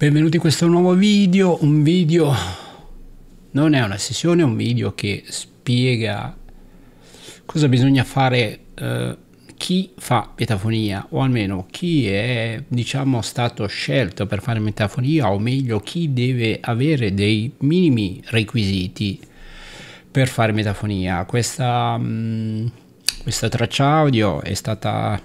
Benvenuti in questo nuovo video, un video non è una sessione, è un video che spiega cosa bisogna fare eh, chi fa metafonia o almeno chi è diciamo stato scelto per fare metafonia o meglio chi deve avere dei minimi requisiti per fare metafonia. Questa, mh, mm, questa traccia audio è stata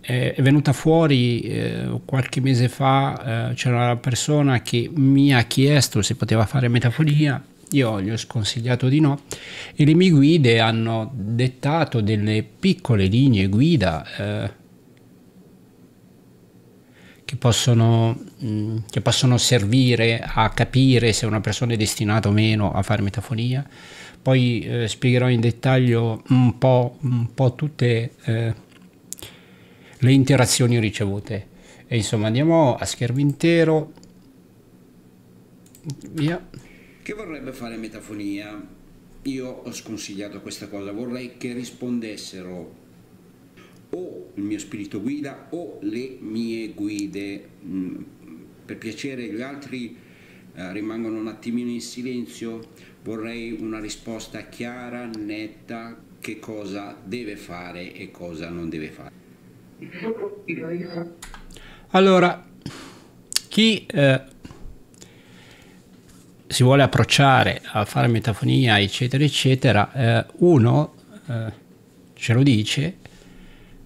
è, venuta fuori eh, qualche mese fa, eh, c'era una persona che mi ha chiesto se poteva fare metafonia, io gli ho sconsigliato di no e le mie guide hanno dettato delle piccole linee guida eh, che, possono, mh, mm, che possono servire a capire se una persona è destinata o meno a fare metafonia. Poi eh, spiegherò in dettaglio un po', un po tutte eh, le interazioni ricevute. E insomma andiamo a schermo intero. Via. Che vorrebbe fare metafonia? Io ho sconsigliato questa cosa, vorrei che rispondessero o il mio spirito guida o le mie guide. Mm, per piacere gli altri eh, rimangono un attimino in silenzio, vorrei una risposta chiara, netta, che cosa deve fare e cosa non deve fare. Allora, chi eh, si vuole approcciare a fare metafonia, eccetera, eccetera, eh, uno eh, ce lo dice,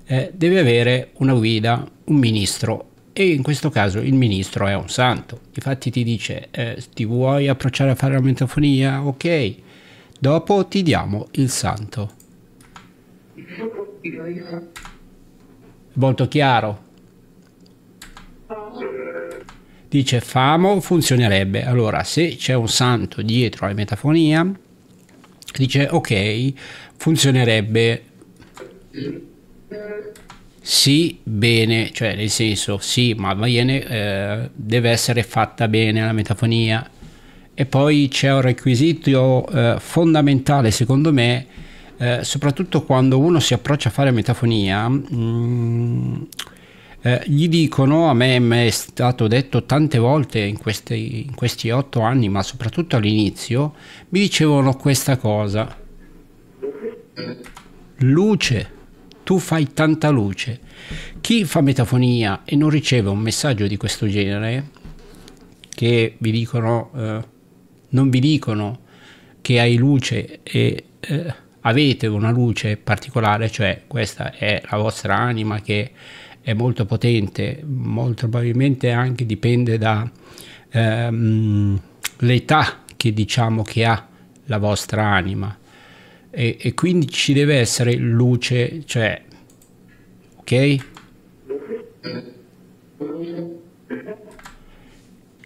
eh, deve avere una guida, un ministro e in questo caso il ministro è un santo. Infatti ti dice eh, ti vuoi approcciare a fare la metafonia? Ok, dopo ti diamo il santo. Il Molto chiaro. Dice famo funzionerebbe. Allora, se c'è un santo dietro alla metafonia, dice ok, funzionerebbe sì bene, cioè nel senso sì, ma bene eh, deve essere fatta bene la metafonia. E poi c'è un requisito eh, fondamentale secondo me eh, soprattutto quando uno si approccia a fare metafonia, mh, mm, eh, gli dicono, a me, me è stato detto tante volte in questi, in questi otto anni, ma soprattutto all'inizio, mi dicevano questa cosa. Luce, tu fai tanta luce. Chi fa metafonia e non riceve un messaggio di questo genere, che vi dicono, eh, non vi dicono che hai luce e... Eh, avete una luce particolare, cioè questa è la vostra anima che è molto potente, molto probabilmente anche dipende dall'età ehm, che diciamo che ha la vostra anima e, e quindi ci deve essere luce, cioè ok?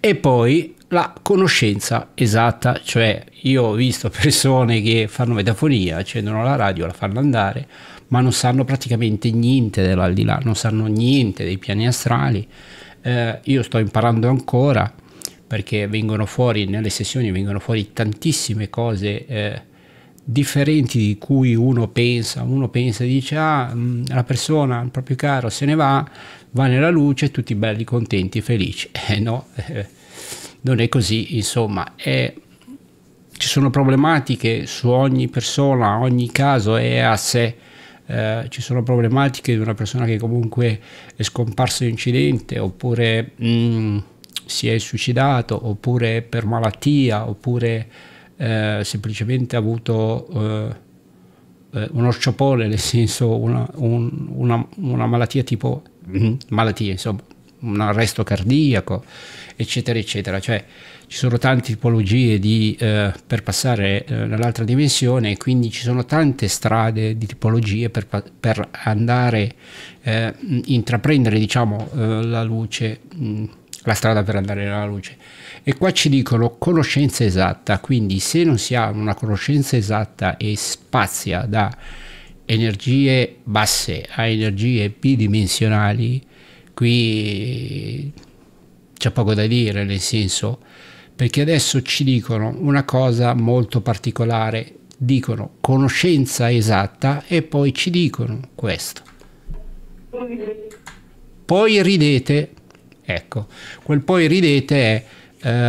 E poi la conoscenza esatta, cioè io ho visto persone che fanno metafonia, accendono la radio, la fanno andare, ma non sanno praticamente niente dell'aldilà, non sanno niente dei piani astrali. Eh, io sto imparando ancora perché vengono fuori nelle sessioni vengono fuori tantissime cose eh, differenti di cui uno pensa, uno pensa e dice ah mm, la persona, il proprio caro se ne va, va nella luce, tutti belli, contenti, felici. Eh no, eh, non è così, insomma. Eh, ci sono problematiche su ogni persona, ogni caso è a sé. Eh, ci sono problematiche di una persona che comunque è scomparsa in incidente oppure mh, mm, si è suicidato oppure per malattia oppure eh, semplicemente ha avuto eh, eh, uno sciopore, nel senso una, un, una, una malattia tipo mm, malattie, insomma, un arresto cardiaco, eccetera, eccetera. Cioè ci sono tante tipologie di, eh, per passare eh, nell'altra dimensione e quindi ci sono tante strade di tipologie per, per andare, eh, intraprendere diciamo, eh, la luce. Mh, mm, la strada per andare alla luce. E qua ci dicono conoscenza esatta, quindi se non si ha una conoscenza esatta e spazia da energie basse a energie bidimensionali, qui c'è poco da dire, nel senso, perché adesso ci dicono una cosa molto particolare, dicono conoscenza esatta e poi ci dicono questo. Poi ridete Ecco, quel poi ridete è...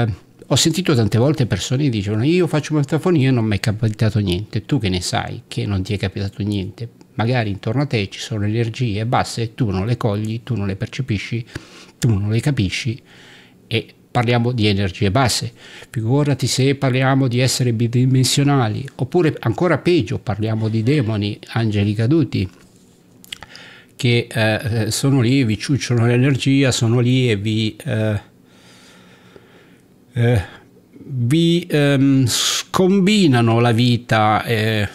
Eh, ho sentito tante volte persone che dicono io faccio metafonia e non mi è capitato niente, tu che ne sai che non ti è capitato niente, magari intorno a te ci sono energie basse e tu non le cogli, tu non le percepisci, tu non le capisci e parliamo di energie basse, figurati se parliamo di essere bidimensionali oppure ancora peggio parliamo di demoni, angeli caduti, che eh, eh, sono lì, vi ciucciano l'energia, sono lì e vi, eh, eh, vi ehm, scombinano la vita eh,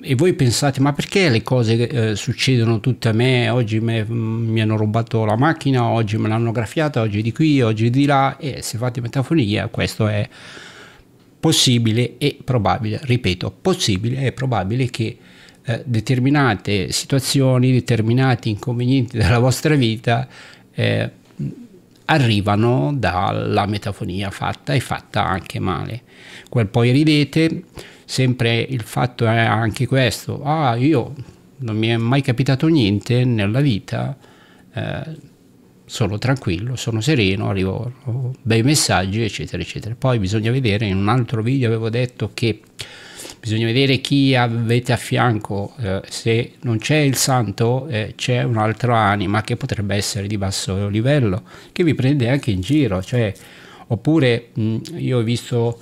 e voi pensate ma perché le cose eh, succedono tutte a me, oggi me, mm, mi hanno rubato la macchina, oggi me l'hanno graffiata, oggi di qui, oggi di là e se fate metaforia questo è possibile e probabile, ripeto, possibile e probabile che eh, determinate situazioni, determinati inconvenienti della vostra vita eh, arrivano dalla metafonia fatta e fatta anche male. Quel poi ridete, sempre il fatto è anche questo, ah io non mi è mai capitato niente nella vita, eh, sono tranquillo, sono sereno, arrivo bei messaggi, eccetera, eccetera. Poi bisogna vedere, in un altro video avevo detto che bisogna vedere chi avete a fianco, eh, se non c'è il santo eh, c'è un'altra anima che potrebbe essere di basso livello, che vi prende anche in giro, cioè, oppure mh, mm, io ho visto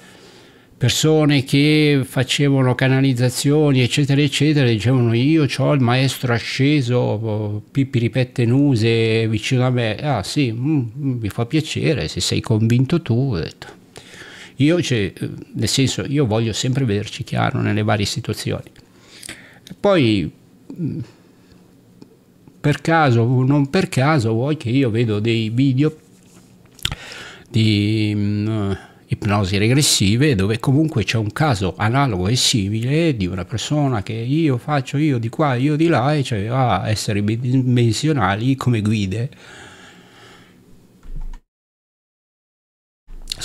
persone che facevano canalizzazioni eccetera eccetera dicevano io ho il maestro asceso oh, pippi pipiripette nuse vicino a me ah sì mm, mi mm, fa piacere se sei convinto tu ho detto io, cioè, nel senso, io voglio sempre vederci chiaro nelle varie situazioni. Poi, mm, per caso o non per caso, vuoi che io vedo dei video di mh, mm, ipnosi regressive dove comunque c'è un caso analogo e simile di una persona che io faccio io di qua, io di là e cioè a ah, essere bidimensionali come guide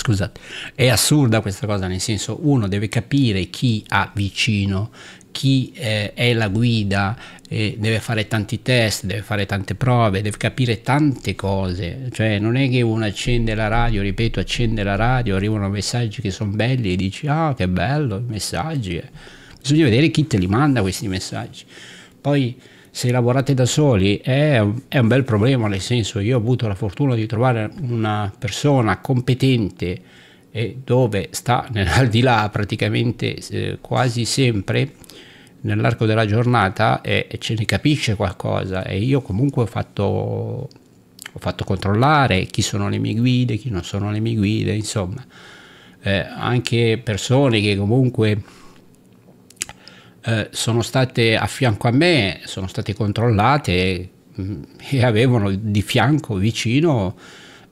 scusate, è assurda questa cosa, nel senso uno deve capire chi ha vicino, chi eh, è la guida, eh, deve fare tanti test, deve fare tante prove, deve capire tante cose, cioè non è che uno accende la radio, ripeto, accende la radio, arrivano messaggi che sono belli e dici ah che bello i messaggi, eh. bisogna vedere chi te li manda questi messaggi. Poi se lavorate da soli è un, è un bel problema, nel senso io ho avuto la fortuna di trovare una persona competente e eh, dove sta al di là praticamente eh, quasi sempre nell'arco della giornata e, e, ce ne capisce qualcosa e io comunque ho fatto, ho fatto controllare chi sono le mie guide, chi non sono le mie guide, insomma eh, anche persone che comunque eh, sono state a fianco a me, sono state controllate mm, e avevano di fianco, vicino,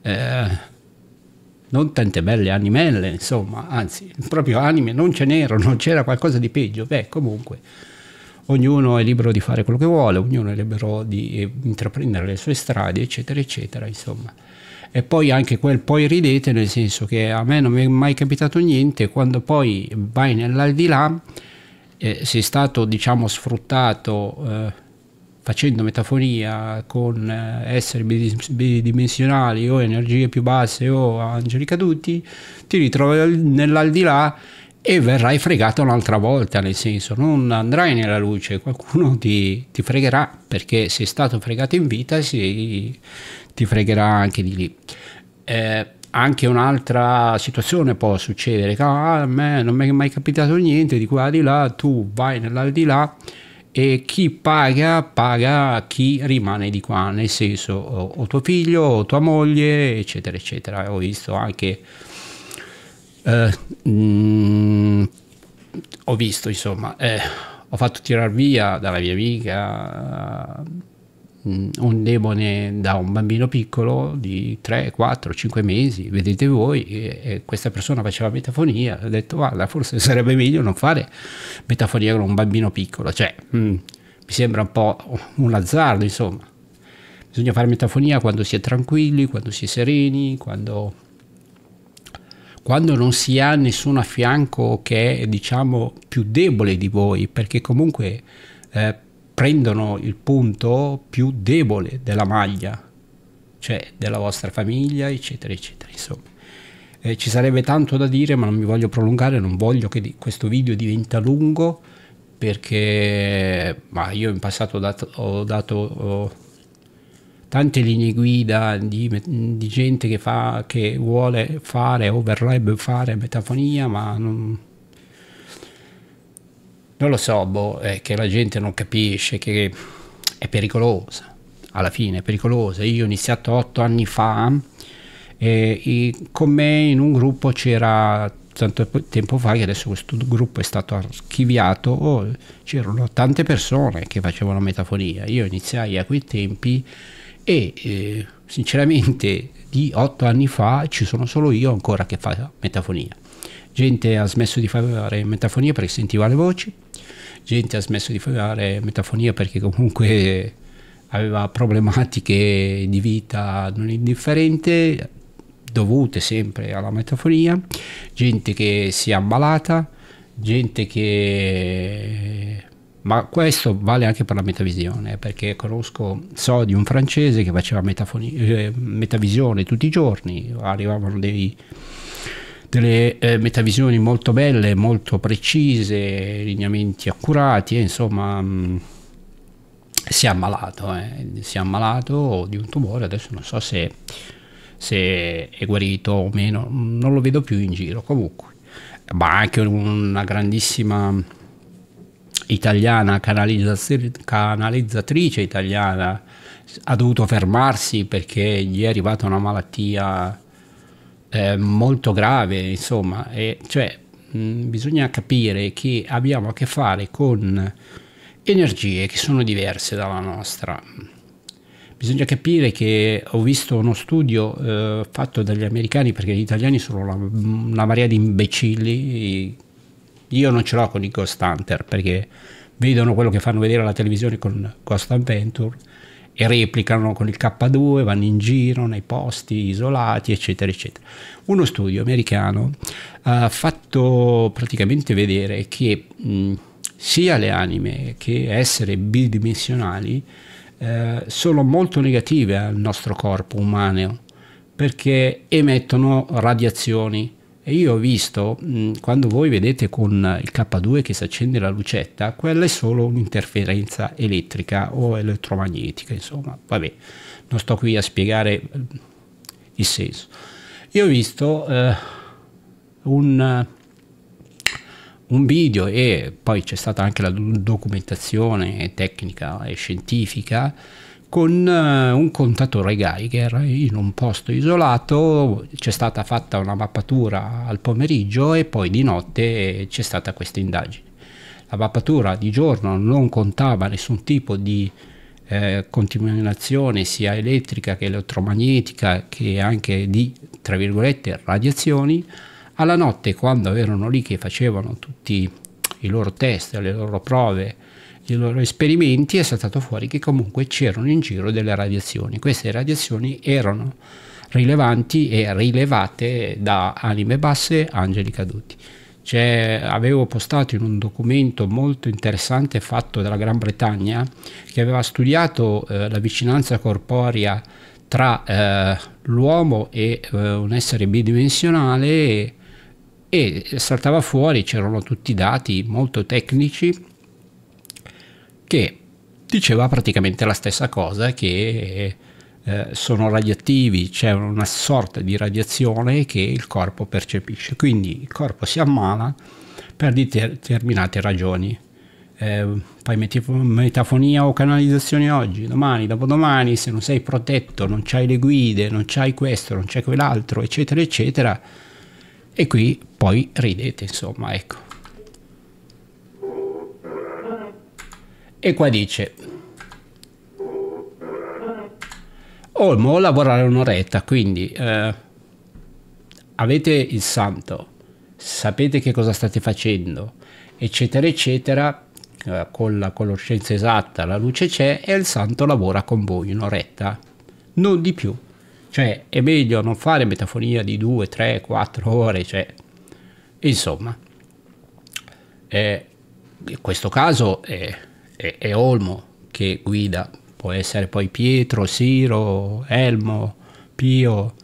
eh, non tante belle animelle, insomma, anzi, proprio anime non ce n'erano, c'era qualcosa di peggio. Beh, comunque, ognuno è libero di fare quello che vuole, ognuno è libero di intraprendere le sue strade, eccetera, eccetera, insomma. E poi anche quel poi ridete, nel senso che a me non mi è mai capitato niente, quando poi vai nell'aldilà eh, sei stato diciamo sfruttato eh, facendo metaforia con eh, esseri bidimensionali o energie più basse o angeli caduti, ti ritrovi nell'aldilà e verrai fregato un'altra volta, nel senso non andrai nella luce, qualcuno ti, ti fregherà perché sei stato fregato in vita e ti fregherà anche di lì. Eh, anche un'altra situazione può succedere, ah, a me non mi è mai capitato niente di qua di là, tu vai nell'aldilà e chi paga paga chi rimane di qua, nel senso o, o tuo figlio o tua moglie, eccetera, eccetera. Ho visto anche... Eh, mh, mm, ho visto, insomma, eh, ho fatto tirar via dalla mia amica Mm, un demone da un bambino piccolo di 3, 4, 5 mesi, vedete voi, e questa persona faceva metafonia, ha detto guarda forse sarebbe meglio non fare metafonia con un bambino piccolo, cioè mh, mm, mi sembra un po' un azzardo insomma, bisogna fare metafonia quando si è tranquilli, quando si è sereni, quando, quando non si ha nessuno a fianco che è diciamo più debole di voi, perché comunque... Eh, prendono il punto più debole della maglia, cioè della vostra famiglia, eccetera, eccetera. Insomma, eh, ci sarebbe tanto da dire, ma non mi voglio prolungare, non voglio che questo video diventi lungo, perché ma io in passato ho dato, ho dato ho tante linee guida di, di gente che, fa, che vuole fare o verrebbe fare metafonia, ma non non lo so, boh, è eh, che la gente non capisce che è pericolosa, alla fine è pericolosa. Io ho iniziato otto anni fa e, e con me in un gruppo c'era tanto tempo fa che adesso questo gruppo è stato archiviato, oh, c'erano tante persone che facevano metafonia. Io iniziai a quei tempi e eh, sinceramente di otto anni fa ci sono solo io ancora che fa metafonia gente ha smesso di fare metafonia perché sentiva le voci, gente ha smesso di fare metafonia perché comunque aveva problematiche di vita non indifferente dovute sempre alla metafonia, gente che si è ammalata, gente che... ma questo vale anche per la metavisione, perché conosco, so di un francese che faceva metafonia, eh, metavisione tutti i giorni, arrivavano dei delle eh, metavisioni molto belle, molto precise, lineamenti accurati, eh, insomma mh, mm, si è ammalato, eh. si è ammalato di un tumore, adesso non so se, se, è guarito o meno, non lo vedo più in giro comunque, ma anche una grandissima italiana, canalizzatrice italiana, ha dovuto fermarsi perché gli è arrivata una malattia eh, molto grave, insomma, e cioè mh, bisogna capire che abbiamo a che fare con energie che sono diverse dalla nostra. Bisogna capire che ho visto uno studio eh, fatto dagli americani, perché gli italiani sono una, una marea di imbecilli. Io non ce l'ho con i Ghost Hunter perché vedono quello che fanno vedere alla televisione con Ghost Adventure e replicano con il K2, vanno in giro nei posti isolati, eccetera, eccetera. Uno studio americano ha fatto praticamente vedere che mh, sia le anime che essere bidimensionali eh, sono molto negative al nostro corpo umano perché emettono radiazioni e io ho visto, mh, quando voi vedete con il K2 che si accende la lucetta, quella è solo un'interferenza elettrica o elettromagnetica, insomma, vabbè, non sto qui a spiegare il senso. Io ho visto eh, un, un video e poi c'è stata anche la documentazione tecnica e scientifica con eh, un contatore Geiger in un posto isolato, c'è stata fatta una mappatura al pomeriggio e poi di notte c'è stata questa indagine. La mappatura di giorno non contava nessun tipo di eh, contaminazione sia elettrica che elettromagnetica che anche di, tra virgolette, radiazioni. Alla notte, quando erano lì che facevano tutti i loro test, le loro prove, dei loro esperimenti è saltato fuori che comunque c'erano in giro delle radiazioni. Queste radiazioni erano rilevanti e rilevate da anime basse, angeli caduti. Cioè, avevo postato in un documento molto interessante fatto dalla Gran Bretagna che aveva studiato eh, la vicinanza corporea tra eh, l'uomo e eh, un essere bidimensionale e, e saltava fuori, c'erano tutti i dati molto tecnici che diceva praticamente la stessa cosa che eh, sono radioattivi, c'è una sorta di radiazione che il corpo percepisce, quindi il corpo si ammala per determinate ragioni. Eh, fai metafonia o canalizzazione oggi, domani, dopodomani, se non sei protetto, non c'hai le guide, non c'hai questo, non c'è quell'altro, eccetera, eccetera. E qui poi ridete, insomma, ecco. E qua dice... Olmo lavorare un'oretta, quindi eh, avete il santo, sapete che cosa state facendo, eccetera, eccetera, eh, con la conoscenza esatta la luce c'è e il santo lavora con voi un'oretta, non di più. Cioè è meglio non fare metafonia di 2, 3, 4 ore, cioè insomma. Eh, in questo caso è eh, è, è Olmo che guida, può essere poi Pietro, Siro, Elmo, Pio.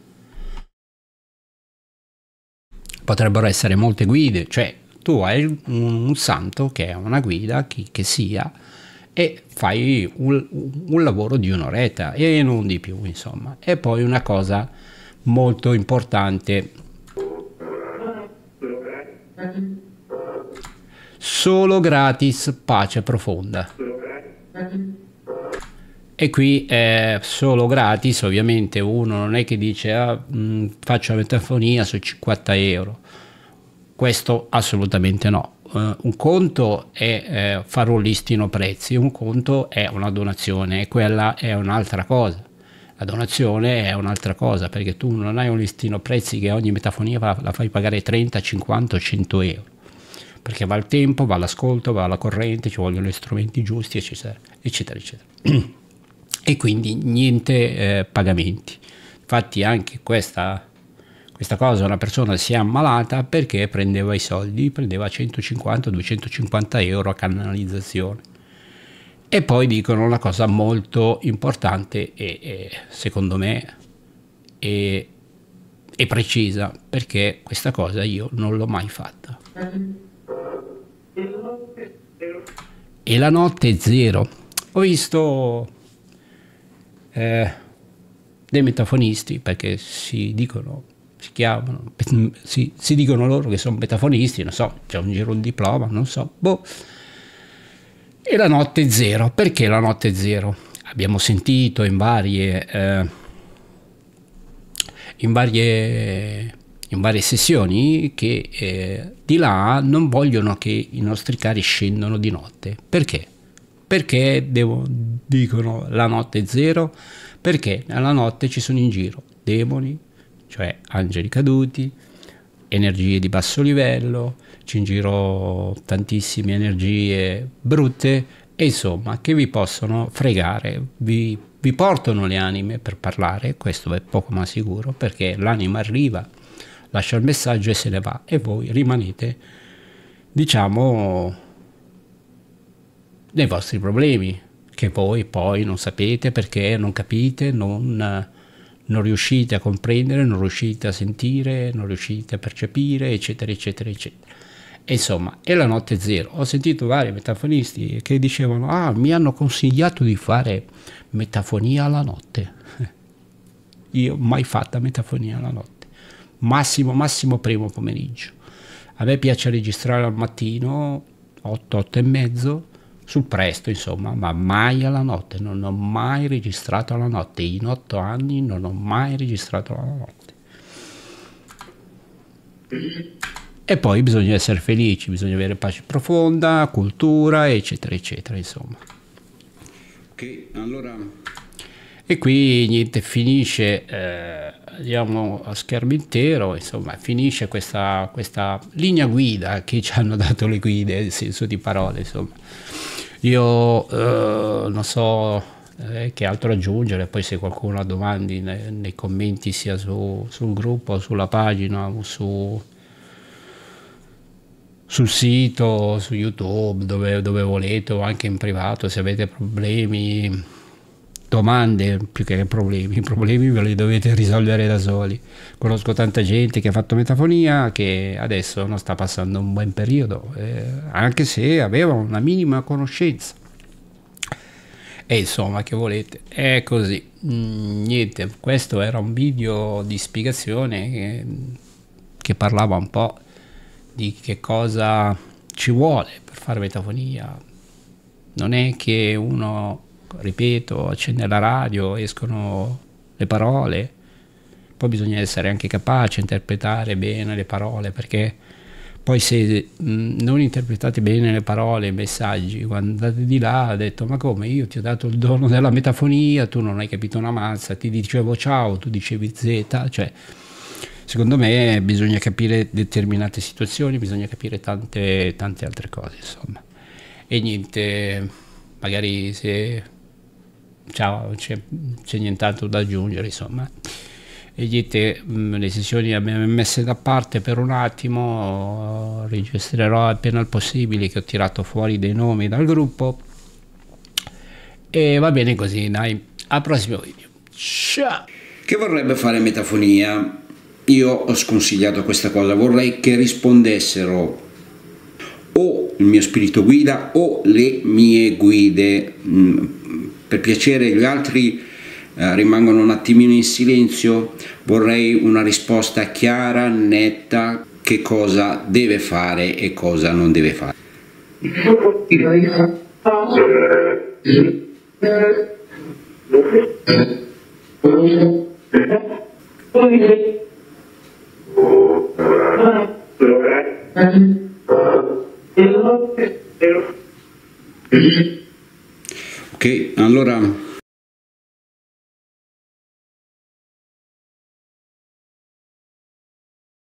Potrebbero essere molte guide, cioè tu hai un, un santo che è una guida, chi che sia, e fai un, un lavoro di un'oretta e non di più, insomma. E poi una cosa molto importante solo gratis pace profonda e qui è solo gratis ovviamente uno non è che dice ah, mh, mm, faccio la metafonia su 50 euro questo assolutamente no Uh, un conto è eh, fare un listino prezzi, un conto è una donazione e quella è un'altra cosa. La donazione è un'altra cosa perché tu non hai un listino prezzi che ogni metafonia la, la fai pagare 30, 50, 100 euro perché va il tempo, va l'ascolto, va la corrente, ci vogliono gli strumenti giusti, eccetera, eccetera, eccetera. E quindi niente eh, pagamenti. Infatti anche questa, questa cosa, una persona si è ammalata perché prendeva i soldi, prendeva 150-250 euro a canalizzazione. E poi dicono una cosa molto importante e, e secondo me è, è, precisa, perché questa cosa io non l'ho mai fatta. E la notte zero. Ho visto eh, dei metafonisti, perché si dicono, si chiamano, si, si dicono loro che sono metafonisti, non so, c'è un giro di diploma, non so, boh. E la notte zero. Perché la notte zero? Abbiamo sentito in varie... Eh, in varie in varie sessioni che eh, di là non vogliono che i nostri cari scendano di notte. Perché? Perché devo, dicono la notte zero? Perché alla notte ci sono in giro demoni, cioè angeli caduti, energie di basso livello, c'è in giro tantissime energie brutte e insomma che vi possono fregare, vi, vi portano le anime per parlare, questo è poco ma sicuro perché l'anima arriva lascia il messaggio e se ne va e voi rimanete, diciamo, nei vostri problemi che voi poi non sapete perché non capite, non, non riuscite a comprendere, non riuscite a sentire, non riuscite a percepire, eccetera, eccetera, eccetera. E insomma, è la notte zero. Ho sentito vari metafonisti che dicevano, ah, mi hanno consigliato di fare metafonia alla notte. Io mai fatta metafonia alla notte massimo, massimo primo pomeriggio. A me piace registrare al mattino 8, 8 e mezzo, sul presto insomma, ma mai alla notte, non ho mai registrato alla notte, in otto anni non ho mai registrato alla notte. E poi bisogna essere felici, bisogna avere pace profonda, cultura, eccetera, eccetera, insomma. Ok, allora e qui niente, finisce, eh, andiamo a schermo intero, insomma, finisce questa, questa linea guida che ci hanno dato le guide, nel senso di parole, insomma. Io eh, non so eh, che altro aggiungere, poi se qualcuno ha domande nei, nei commenti sia su, sul gruppo, sulla pagina o su sul sito, su YouTube, dove, dove, volete o anche in privato se avete problemi domande più che problemi, i problemi ve li dovete risolvere da soli. Conosco tanta gente che ha fatto metafonia che adesso non sta passando un buon periodo, eh, anche se aveva una minima conoscenza. E insomma, che volete, è così. Mm, niente, questo era un video di spiegazione che, che parlava un po' di che cosa ci vuole per fare metafonia. Non è che uno ripeto, accende la radio, escono le parole, poi bisogna essere anche capaci a interpretare bene le parole, perché poi se non interpretate bene le parole, i messaggi, quando andate di là, ha detto ma come, io ti ho dato il dono della metafonia, tu non hai capito una mazza, ti dicevo ciao, tu dicevi z, cioè secondo me bisogna capire determinate situazioni, bisogna capire tante, tante altre cose, insomma. E niente, magari se ciao, c'è, c'è nient'altro da aggiungere, insomma. E dite, mm, le sessioni le abbiamo messe da parte per un attimo, registrerò appena il possibile che ho tirato fuori dei nomi dal gruppo. E va bene così, dai, al prossimo video. Ciao! Che vorrebbe fare metafonia? Io ho sconsigliato questa cosa, vorrei che rispondessero o il mio spirito guida o le mie guide. Mm, per piacere gli altri eh, rimangono un attimino in silenzio, vorrei una risposta chiara, netta, che cosa deve fare e cosa non deve fare. Ok, allora